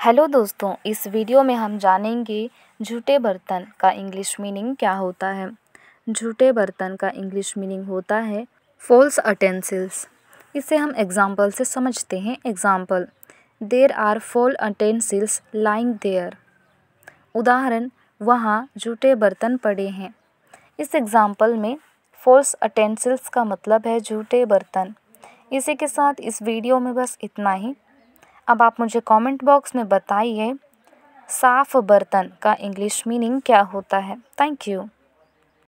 hello दोस्तों इस video में हम जानेंगे झूठे बर्तन का इंग्लिश मीनिंग क्या होता है झूठे बर्तन का इंग्लिश मीनिंग होता है फॉल्स अटेंसिल्स इसे हम एग्जाम्पल से समझते हैं example there are fall utensils lying there उदाहरण वहाँ झूठे बर्तन पड़े हैं इस एग्ज़ाम्पल में फॉल्स अटेंसिल्स का मतलब है झूठे बर्तन इसी के साथ इस वीडियो में बस इतना ही अब आप मुझे कमेंट बॉक्स में बताइए साफ़ बर्तन का इंग्लिश मीनिंग क्या होता है थैंक यू